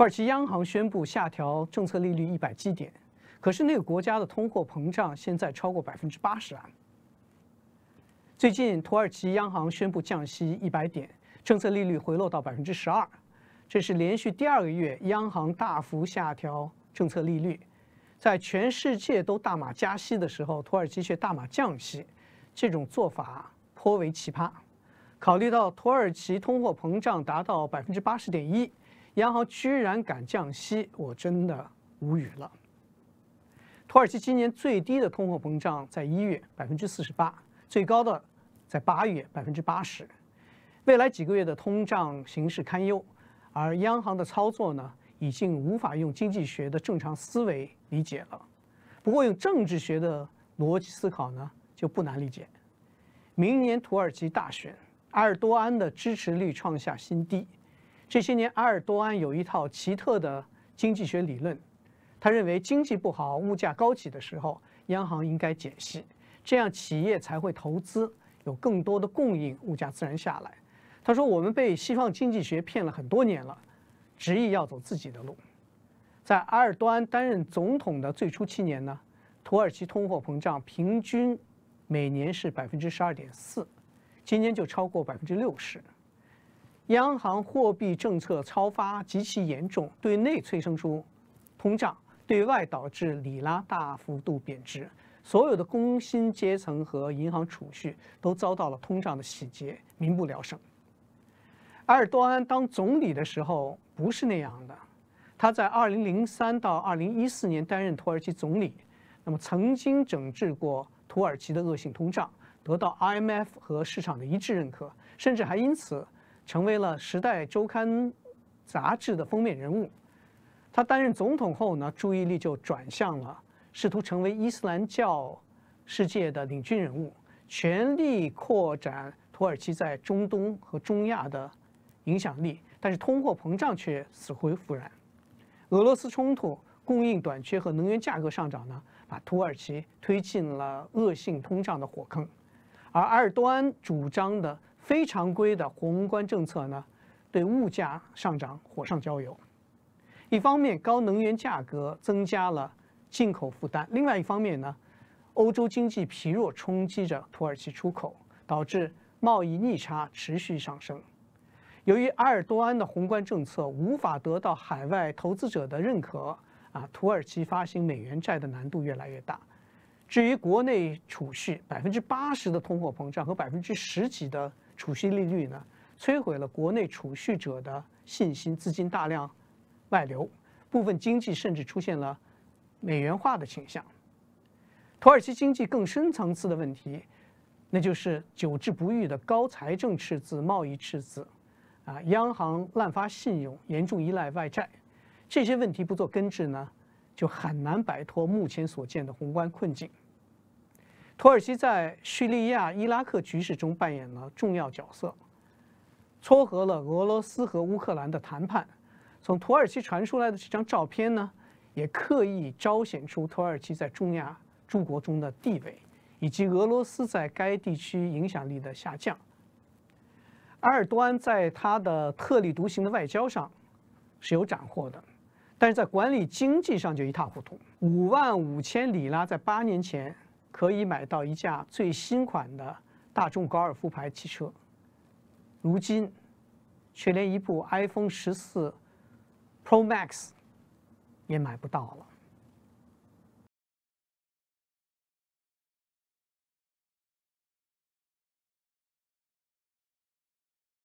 土耳其央行宣布下调政策利率一百基点，可是那个国家的通货膨胀现在超过百分之八十啊。最近，土耳其央行宣布降息一百点，政策利率回落到百分之十二，这是连续第二个月央行大幅下调政策利率。在全世界都大马加息的时候，土耳其却大马降息，这种做法颇为奇葩。考虑到土耳其通货膨胀达到百分之八十点一。央行居然敢降息，我真的无语了。土耳其今年最低的通货膨胀在一月百分之四十八，最高的在八月百分之八十。未来几个月的通胀形势堪忧，而央行的操作呢，已经无法用经济学的正常思维理解了。不过用政治学的逻辑思考呢，就不难理解。明年土耳其大选，埃尔多安的支持率创下新低。这些年，埃尔多安有一套奇特的经济学理论。他认为，经济不好、物价高企的时候，央行应该减息，这样企业才会投资，有更多的供应，物价自然下来。他说：“我们被西方经济学骗了很多年了，执意要走自己的路。”在埃尔多安担任总统的最初七年呢，土耳其通货膨胀平均每年是百分之十二点四，今年就超过百分之六十。央行货币政策超发极其严重，对内催生出通胀，对外导致里拉大幅度贬值，所有的工薪阶层和银行储蓄都遭到了通胀的洗劫，民不聊生。埃尔多安当总理的时候不是那样的，他在二零零三到二零一四年担任土耳其总理，那么曾经整治过土耳其的恶性通胀，得到 IMF 和市场的一致认可，甚至还因此。成为了《时代周刊》杂志的封面人物。他担任总统后呢，注意力就转向了，试图成为伊斯兰教世界的领军人物，全力扩展土耳其在中东和中亚的影响力。但是通货膨胀却死灰复燃。俄罗斯冲突、供应短缺和能源价格上涨呢，把土耳其推进了恶性通胀的火坑。而埃尔多安主张的。非常规的宏观政策呢，对物价上涨火上浇油。一方面，高能源价格增加了进口负担；另外一方面呢，欧洲经济疲弱冲击着土耳其出口，导致贸易逆差持续上升。由于埃尔多安的宏观政策无法得到海外投资者的认可，啊，土耳其发行美元债的难度越来越大。至于国内储蓄，百分之八十的通货膨胀和百分之十几的储蓄利率呢，摧毁了国内储蓄者的信心，资金大量外流，部分经济甚至出现了美元化的倾向。土耳其经济更深层次的问题，那就是久治不愈的高财政赤字、贸易赤字，啊，央行滥发信用，严重依赖外债，这些问题不做根治呢？就很难摆脱目前所见的宏观困境。土耳其在叙利亚、伊拉克局势中扮演了重要角色，撮合了俄罗斯和乌克兰的谈判。从土耳其传出来的这张照片呢，也刻意彰显出土耳其在中亚诸国中的地位，以及俄罗斯在该地区影响力的下降。埃尔多安在他的特立独行的外交上是有斩获的。但是在管理经济上就一塌糊涂。五万五千里拉在八年前可以买到一架最新款的大众高尔夫牌汽车，如今却连一部 iPhone 十四 Pro Max 也买不到了。